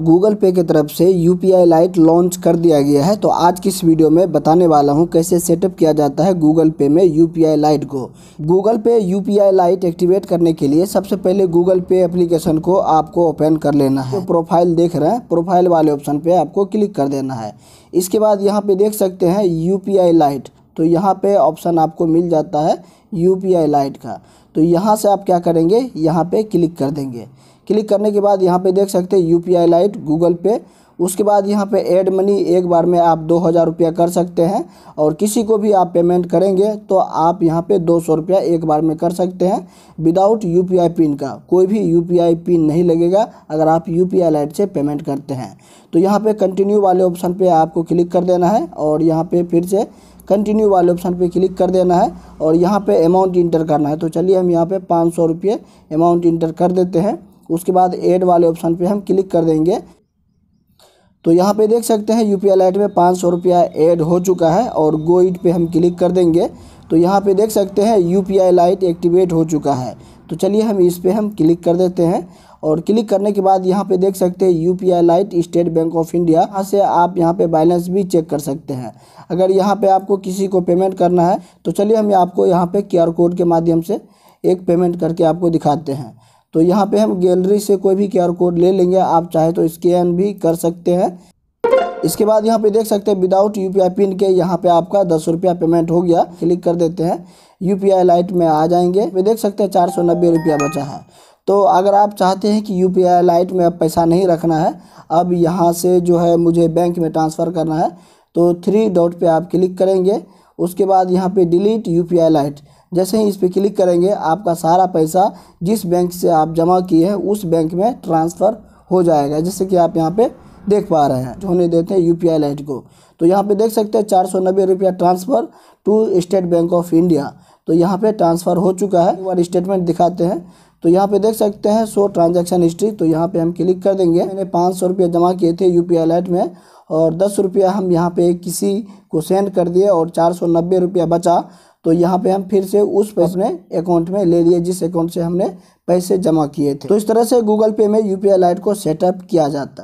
Google पे की तरफ से U P I lite launch कर दिया गया है तो आज की इस वीडियो में बताने वाला हूं कैसे सेटअप किया जाता है गूगल पे में यू पी आई लाइट को Google Pay U P I lite activate करने के लिए सबसे पहले गूगल पे एप्लीकेशन को आपको ओपन कर लेना है तो प्रोफाइल देख रहे हैं प्रोफाइल वाले ऑप्शन पर आपको क्लिक कर देना है इसके बाद यहाँ पर देख सकते हैं यू पी आई लाइट तो यहाँ पर ऑप्शन आपको मिल जाता है यू पी आई लाइट का तो यहाँ से आप क्या करेंगे यहाँ पर क्लिक कर देंगे क्लिक करने के बाद यहाँ पे देख सकते हैं U P I lite Google Pay उसके बाद यहाँ पे एड मनी एक बार में आप दो हज़ार रुपया कर सकते हैं और किसी को भी आप पेमेंट करेंगे तो आप यहाँ पे दो सौ रुपया एक बार में कर सकते हैं without U P I PIN का कोई भी यू पी आई पिन नहीं लगेगा अगर आप यू पी आई लाइट से पेमेंट करते हैं तो यहाँ पे कंटिन्यू वाले ऑप्शन पे आपको क्लिक कर देना है और यहाँ पे फिर से कंटिन्यू वाले ऑप्शन पे क्लिक कर देना है और यहाँ पे अमाउंट इंटर करना है तो चलिए हम यहाँ पे पाँच सौ रुपये अमाउंट इंटर कर देते हैं उसके बाद ऐड वाले ऑप्शन पे हम क्लिक कर देंगे तो यहाँ पे देख सकते हैं यू पी लाइट में पाँच सौ रुपया ऐड हो चुका है और गो इट पर हम क्लिक कर देंगे तो यहाँ पे देख सकते हैं U P I lite activate हो चुका है तो चलिए हम इस पर हम क्लिक कर देते हैं और क्लिक करने के बाद यहाँ पे देख सकते हैं U P I lite State Bank of India यहाँ से आप यहाँ पे बैलेंस भी चेक कर सकते हैं अगर यहाँ पे आपको किसी को पेमेंट करना है तो चलिए हम आपको यहाँ पे क्यू कोड के माध्यम से एक पेमेंट करके आपको दिखाते हैं तो यहाँ पे हम गैलरी से कोई भी क्यू कोड ले लेंगे आप चाहे तो स्कैन भी कर सकते हैं इसके बाद यहाँ पे देख सकते हैं विदाउट यूपीआई पिन के यहाँ पे आपका दस रुपया पेमेंट हो गया क्लिक कर देते हैं यूपीआई लाइट में आ जाएंगे वे देख सकते हैं चार सौ नब्बे रुपया बचा है तो अगर आप चाहते हैं कि यूपीआई लाइट में अब पैसा नहीं रखना है अब यहाँ से जो है मुझे बैंक में ट्रांसफ़र करना है तो थ्री डॉट पर आप क्लिक करेंगे उसके बाद यहाँ पर डिलीट यू लाइट जैसे ही इस पर क्लिक करेंगे आपका सारा पैसा जिस बैंक से आप जमा किए हैं उस बैंक में ट्रांसफ़र हो जाएगा जैसे कि आप यहाँ पर देख पा रहे हैं होने देते हैं यू पी को तो यहाँ पर देख सकते हैं चार सौ नब्बे रुपया transfer to State Bank of India तो यहाँ पे ट्रांसफ़र हो चुका है एक बार स्टेटमेंट दिखाते हैं तो यहाँ पे देख सकते हैं शो ट्रांजैक्शन हिस्ट्री तो यहाँ पे हम क्लिक कर देंगे मैंने पाँच सौ रुपये जमा किए थे यू पी लाइट में और दस रुपया हम यहाँ पे किसी को सेंड कर दिए और चार सौ नब्बे रुपया बचा तो यहाँ पे हम फिर से उस पैसे में अकाउंट में ले लिए जिस अकाउंट से हमने पैसे जमा किए थे तो इस तरह से गूगल पे में यू पी को सेटअप किया जाता है